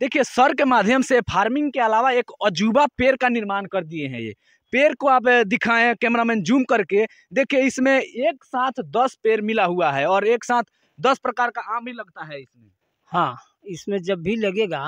देखिए सर के माध्यम से फार्मिंग के अलावा एक अजूबा पेड़ का निर्माण कर दिए हैं ये पेड़ को आप दिखाएं कैमरामैन जूम करके देखिए इसमें एक साथ दस पेड़ मिला हुआ है और एक साथ दस प्रकार का आम भी लगता है इसमें हाँ इसमें जब भी लगेगा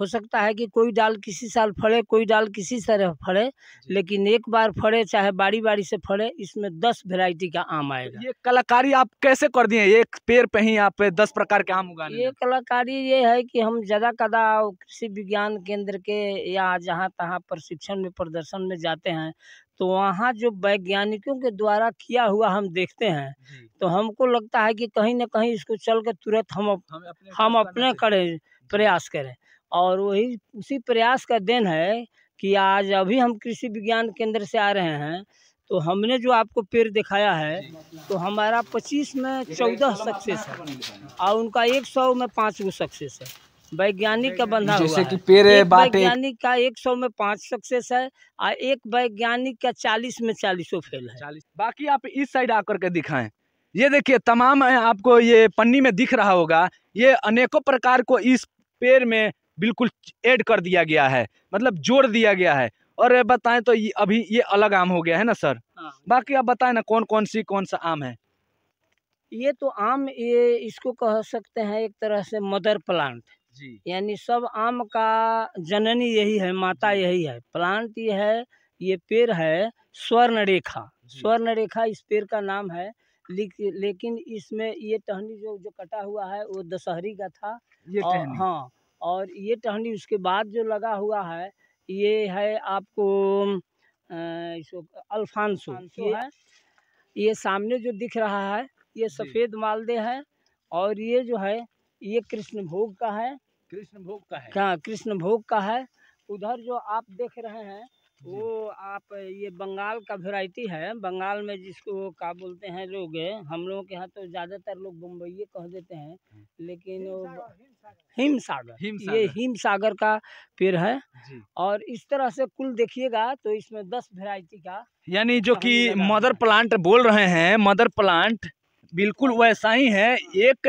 हो सकता है कि कोई डाल किसी साल फड़े कोई डाल किसी तरह फड़े लेकिन एक बार फड़े चाहे बारी बारी से फड़े इसमें दस वेराइटी का आम तो आएगा ये कलाकारी आप कैसे कर दिए एक पेड़ पे ही आप दस प्रकार के आम उगा ये कलाकारी ये है कि हम ज्यादा कदा कृषि विज्ञान केंद्र के या जहाँ तहाँ प्रशिक्षण में प्रदर्शन में जाते हैं तो वहाँ जो वैज्ञानिकों के द्वारा किया हुआ हम देखते हैं तो हमको लगता है कि कहीं ना कहीं इसको चल के तुरंत हम अप, हम अपने, हम अपने करें प्रयास करें और वही उसी प्रयास का देन है कि आज अभी हम कृषि विज्ञान केंद्र से आ रहे हैं तो हमने जो आपको पेड़ दिखाया है तो हमारा 25 में 14 सक्सेस है और उनका 100 में पाँच गो सक्सेस है वैज्ञानिक का बंधा हुआ है वैज्ञानिक का एक सौ में पाँच सक्सेस है और एक वैज्ञानिक का चालीस में चालीसों फेल है बाकी आप इस साइड आकर के दिखाएं ये देखिए तमाम आपको ये पन्नी में दिख रहा होगा ये अनेकों प्रकार को इस पेड़ में बिल्कुल ऐड कर दिया गया है मतलब जोड़ दिया गया है और बताएं तो ये अभी ये अलग आम हो गया है ना सर हाँ। बाकी आप बताएं ना कौन कौन सी कौन सा आम है ये तो आम ये इसको कह सकते हैं एक तरह से मदर प्लांट यानी सब आम का जननी यही है माता यही है प्लांट ये है ये पेड़ है स्वर्ण रेखा स्वर्ण रेखा इस पेड़ का नाम है लेकिन इसमें ये टहनी जो जो कटा हुआ है वो दशहरी का था ये और, हाँ और ये टहनी उसके बाद जो लगा हुआ है ये है आपको अल्फांसो ये है ये सामने जो दिख रहा है ये सफ़ेद मालदे है और ये जो है ये कृष्ण भोग का है कृष्ण भोग का है हाँ कृष्ण भोग का है उधर जो आप देख रहे हैं वो आप ये बंगाल का वेराइटी है बंगाल में जिसको क्या बोलते हैं लोग हम लोगों के यहाँ तो ज़्यादातर लोग बम्बई कह देते हैं हम्म। लेकिन हिम सागर ये हिम सागर का पेड़ है और इस तरह से कुल देखिएगा तो इसमें दस वेराइटी का यानी जो कि मदर प्लांट बोल रहे हैं मदर प्लांट बिल्कुल हाँ। वैसा ही है एक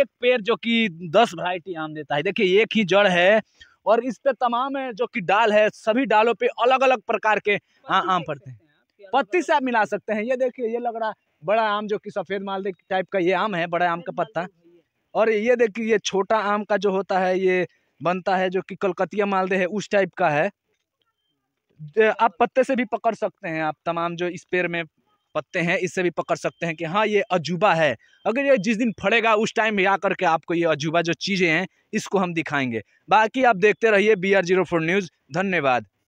एक पेड़ जो कि दस वैरायटी आम देता है देखिए एक ही जड़ है और इस पे तमाम है जो कि डाल है सभी डालों पे अलग अलग प्रकार के हाँ आम पड़ते हैं पत्ती से आप मिला सकते हैं ये देखिए ये लग रहा है बड़ा आम जो कि सफ़ेद मालदे टाइप का ये आम है बड़ा आम का पत्ता और ये देखिए ये छोटा आम का जो होता है ये बनता है जो कि कलकतिया मालदे है उस टाइप का है हाँ, आप पत्ते से भी पकड़ सकते हैं आप तमाम जो स्पेयर में पत्ते हैं इससे भी पकड़ सकते हैं कि हाँ ये अजूबा है अगर ये जिस दिन फड़ेगा उस टाइम में आकर के आपको ये अजूबा जो चीज़ें हैं इसको हम दिखाएंगे बाकी आप देखते रहिए B R zero four news धन्यवाद